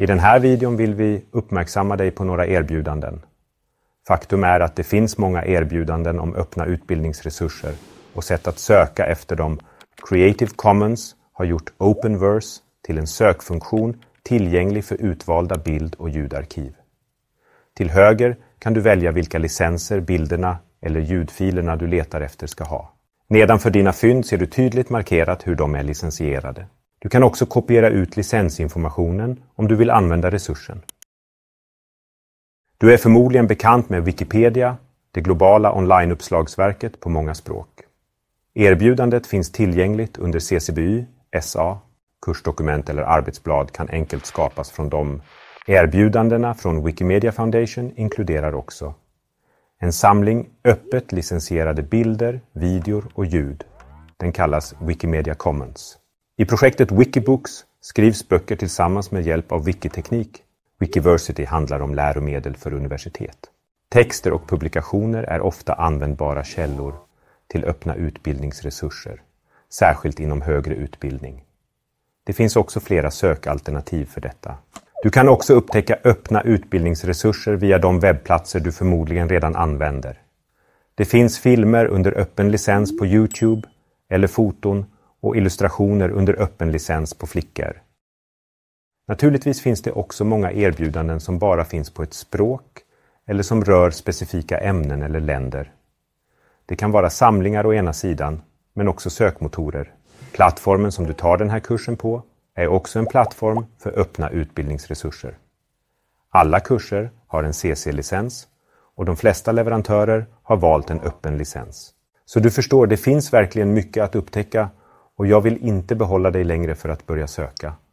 I den här videon vill vi uppmärksamma dig på några erbjudanden. Faktum är att det finns många erbjudanden om öppna utbildningsresurser och sätt att söka efter dem. Creative Commons har gjort Openverse till en sökfunktion tillgänglig för utvalda bild och ljudarkiv. Till höger kan du välja vilka licenser bilderna eller ljudfilerna du letar efter ska ha. Nedanför dina fynd ser du tydligt markerat hur de är licensierade. Du kan också kopiera ut licensinformationen om du vill använda resursen. Du är förmodligen bekant med Wikipedia, det globala onlineuppslagsverket på många språk. Erbjudandet finns tillgängligt under CCBY, SA, kursdokument eller arbetsblad kan enkelt skapas från dem. Erbjudandena från Wikimedia Foundation inkluderar också en samling öppet licensierade bilder, videor och ljud. Den kallas Wikimedia Commons. I projektet Wikibooks skrivs böcker tillsammans med hjälp av wikiteknik. Wikiversity handlar om läromedel för universitet. Texter och publikationer är ofta användbara källor till öppna utbildningsresurser, särskilt inom högre utbildning. Det finns också flera sökalternativ för detta. Du kan också upptäcka öppna utbildningsresurser via de webbplatser du förmodligen redan använder. Det finns filmer under öppen licens på Youtube eller foton och illustrationer under öppen licens på flickor. Naturligtvis finns det också många erbjudanden som bara finns på ett språk eller som rör specifika ämnen eller länder. Det kan vara samlingar å ena sidan, men också sökmotorer. Plattformen som du tar den här kursen på är också en plattform för öppna utbildningsresurser. Alla kurser har en CC-licens och de flesta leverantörer har valt en öppen licens. Så du förstår, det finns verkligen mycket att upptäcka och jag vill inte behålla dig längre för att börja söka.